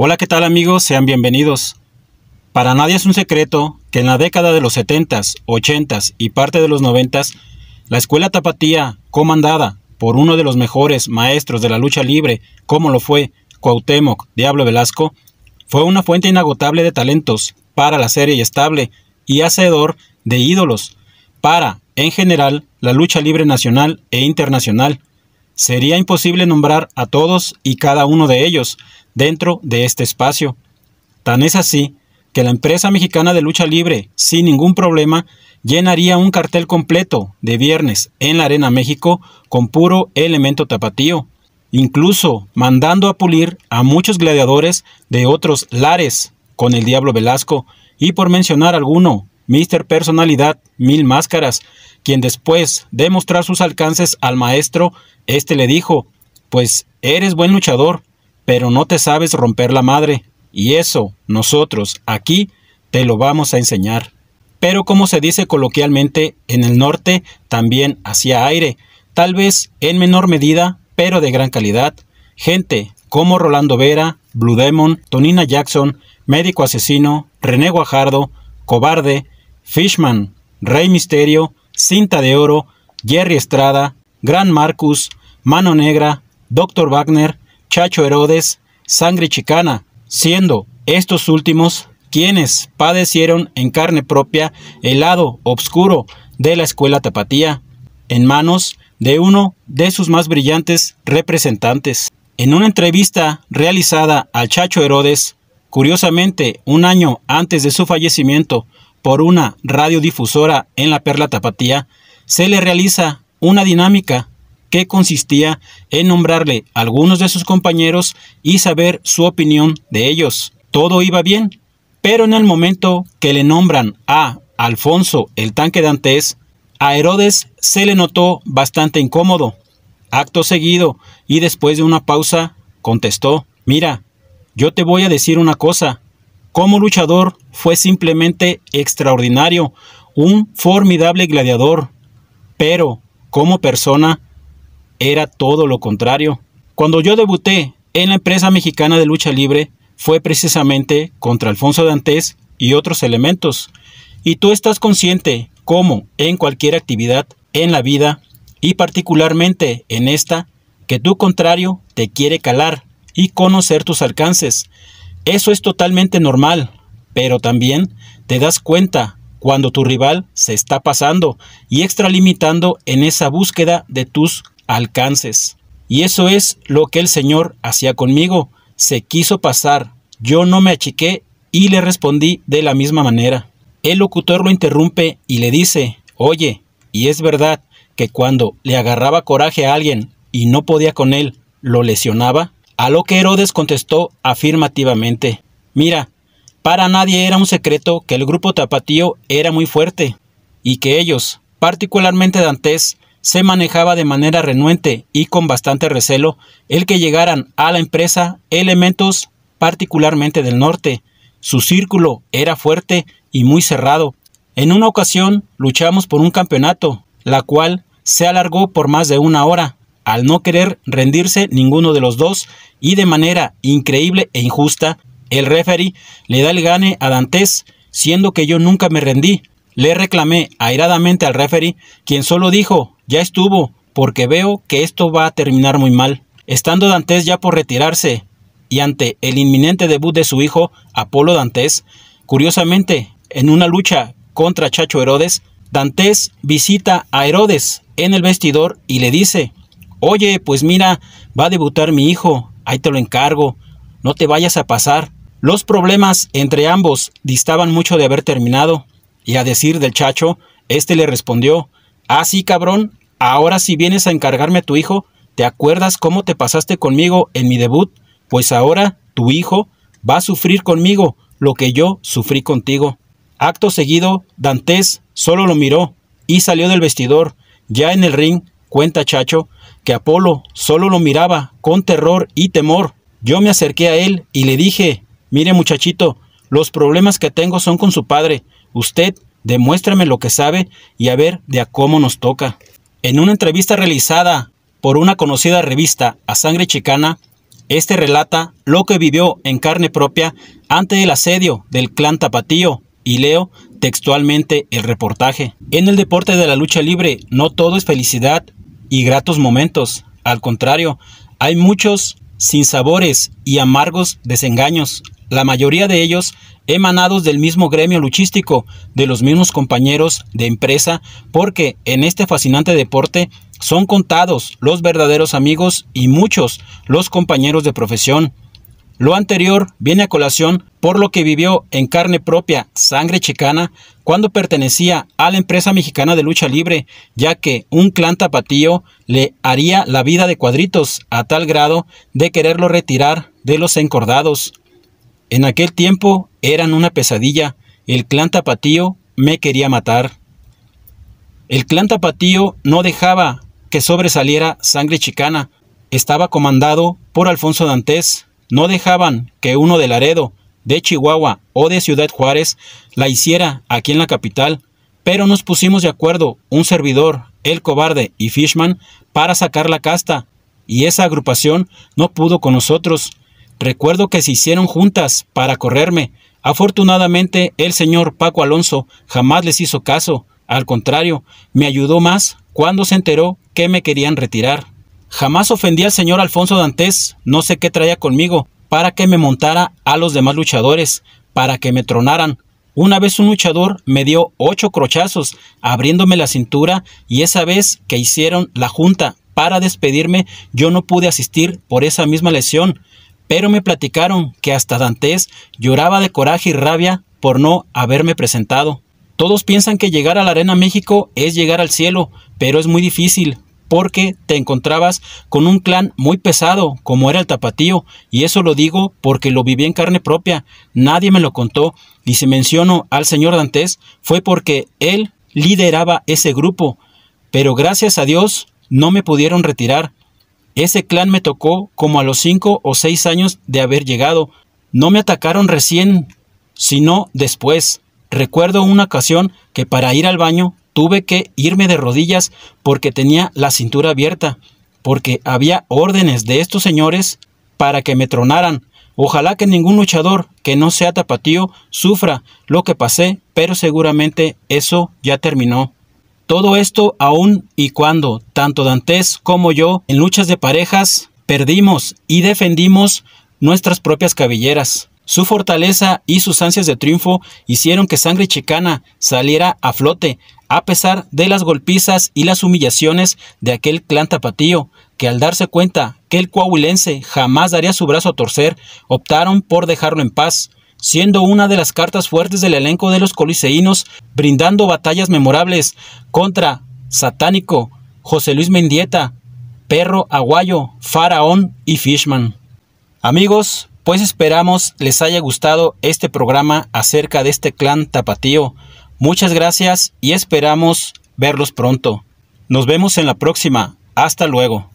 Hola, ¿qué tal amigos? Sean bienvenidos. Para nadie es un secreto que en la década de los 70s, 80 y parte de los 90 la escuela tapatía, comandada por uno de los mejores maestros de la lucha libre, como lo fue Cuauhtémoc Diablo Velasco, fue una fuente inagotable de talentos para la serie estable y hacedor de ídolos para, en general, la lucha libre nacional e internacional. Sería imposible nombrar a todos y cada uno de ellos, dentro de este espacio. Tan es así que la empresa mexicana de lucha libre, sin ningún problema, llenaría un cartel completo de viernes en la Arena México con puro elemento tapatío, incluso mandando a pulir a muchos gladiadores de otros lares, con el Diablo Velasco, y por mencionar alguno, Mister Personalidad, Mil Máscaras, quien después de mostrar sus alcances al maestro, este le dijo, pues eres buen luchador, pero no te sabes romper la madre, y eso nosotros aquí te lo vamos a enseñar. Pero como se dice coloquialmente, en el norte también hacía aire, tal vez en menor medida, pero de gran calidad. Gente como Rolando Vera, Blue Demon, Tonina Jackson, Médico Asesino, René Guajardo, Cobarde, Fishman, Rey Misterio, Cinta de Oro, Jerry Estrada, Gran Marcus, Mano Negra, Dr. Wagner, Chacho Herodes, Sangre Chicana, siendo estos últimos quienes padecieron en carne propia el lado obscuro de la escuela tapatía, en manos de uno de sus más brillantes representantes. En una entrevista realizada al Chacho Herodes, curiosamente un año antes de su fallecimiento por una radiodifusora en la Perla Tapatía, se le realiza una dinámica que consistía en nombrarle a algunos de sus compañeros y saber su opinión de ellos. Todo iba bien, pero en el momento que le nombran a Alfonso el tanque de a Herodes se le notó bastante incómodo. Acto seguido, y después de una pausa, contestó, mira, yo te voy a decir una cosa, como luchador fue simplemente extraordinario, un formidable gladiador, pero como persona era todo lo contrario. Cuando yo debuté en la empresa mexicana de lucha libre fue precisamente contra Alfonso Dantes y otros elementos. Y tú estás consciente como en cualquier actividad en la vida y particularmente en esta, que tu contrario te quiere calar y conocer tus alcances. Eso es totalmente normal, pero también te das cuenta cuando tu rival se está pasando y extralimitando en esa búsqueda de tus alcances. Y eso es lo que el Señor hacía conmigo. Se quiso pasar, yo no me achiqué y le respondí de la misma manera. El locutor lo interrumpe y le dice, oye, y es verdad que cuando le agarraba coraje a alguien y no podía con él, lo lesionaba. A lo que Herodes contestó afirmativamente. Mira, para nadie era un secreto que el grupo tapatío era muy fuerte y que ellos, particularmente Dantes, se manejaba de manera renuente y con bastante recelo el que llegaran a la empresa elementos particularmente del norte. Su círculo era fuerte y muy cerrado. En una ocasión luchamos por un campeonato, la cual se alargó por más de una hora, al no querer rendirse ninguno de los dos y de manera increíble e injusta, el referee le da el gane a Dantes, siendo que yo nunca me rendí, le reclamé airadamente al referee, quien solo dijo, ya estuvo, porque veo que esto va a terminar muy mal. Estando Dantes ya por retirarse y ante el inminente debut de su hijo, Apolo Dantes, curiosamente, en una lucha contra Chacho Herodes, Dantes visita a Herodes en el vestidor y le dice, oye, pues mira, va a debutar mi hijo, ahí te lo encargo, no te vayas a pasar. Los problemas entre ambos distaban mucho de haber terminado. Y a decir del chacho, este le respondió, Ah, sí, cabrón, ahora si vienes a encargarme a tu hijo, ¿te acuerdas cómo te pasaste conmigo en mi debut? Pues ahora tu hijo va a sufrir conmigo lo que yo sufrí contigo. Acto seguido, Dantes solo lo miró y salió del vestidor. Ya en el ring, cuenta Chacho, que Apolo solo lo miraba con terror y temor. Yo me acerqué a él y le dije, mire muchachito, los problemas que tengo son con su padre. Usted demuéstrame lo que sabe y a ver de a cómo nos toca. En una entrevista realizada por una conocida revista a sangre chicana, este relata lo que vivió en carne propia ante el asedio del clan Tapatío y leo textualmente el reportaje. En el deporte de la lucha libre no todo es felicidad y gratos momentos, al contrario, hay muchos sinsabores y amargos desengaños, la mayoría de ellos emanados del mismo gremio luchístico, de los mismos compañeros de empresa, porque en este fascinante deporte son contados los verdaderos amigos y muchos los compañeros de profesión. Lo anterior viene a colación por lo que vivió en carne propia sangre chicana cuando pertenecía a la empresa mexicana de lucha libre, ya que un clan tapatío le haría la vida de cuadritos a tal grado de quererlo retirar de los encordados. En aquel tiempo eran una pesadilla. El clan tapatío me quería matar. El clan tapatío no dejaba que sobresaliera sangre chicana. Estaba comandado por Alfonso Dantes, No dejaban que uno de Laredo, de Chihuahua o de Ciudad Juárez la hiciera aquí en la capital. Pero nos pusimos de acuerdo un servidor, el cobarde y Fishman para sacar la casta. Y esa agrupación no pudo con nosotros. Recuerdo que se hicieron juntas para correrme. Afortunadamente, el señor Paco Alonso jamás les hizo caso. Al contrario, me ayudó más cuando se enteró que me querían retirar. Jamás ofendí al señor Alfonso Dantes, no sé qué traía conmigo, para que me montara a los demás luchadores, para que me tronaran. Una vez un luchador me dio ocho crochazos, abriéndome la cintura, y esa vez que hicieron la junta para despedirme, yo no pude asistir por esa misma lesión pero me platicaron que hasta Dantes lloraba de coraje y rabia por no haberme presentado. Todos piensan que llegar a la Arena México es llegar al cielo, pero es muy difícil porque te encontrabas con un clan muy pesado como era el tapatío, y eso lo digo porque lo viví en carne propia, nadie me lo contó, y si menciono al señor Dantes fue porque él lideraba ese grupo, pero gracias a Dios no me pudieron retirar, ese clan me tocó como a los cinco o seis años de haber llegado. No me atacaron recién, sino después. Recuerdo una ocasión que para ir al baño tuve que irme de rodillas porque tenía la cintura abierta, porque había órdenes de estos señores para que me tronaran. Ojalá que ningún luchador que no sea tapatío sufra lo que pasé, pero seguramente eso ya terminó. Todo esto aún y cuando tanto Dantes como yo en luchas de parejas perdimos y defendimos nuestras propias cabelleras. Su fortaleza y sus ansias de triunfo hicieron que Sangre Chicana saliera a flote, a pesar de las golpizas y las humillaciones de aquel clan tapatío, que al darse cuenta que el coahuilense jamás daría su brazo a torcer, optaron por dejarlo en paz siendo una de las cartas fuertes del elenco de los coliseínos, brindando batallas memorables contra Satánico, José Luis Mendieta, Perro Aguayo, Faraón y Fishman. Amigos, pues esperamos les haya gustado este programa acerca de este clan tapatío. Muchas gracias y esperamos verlos pronto. Nos vemos en la próxima. Hasta luego.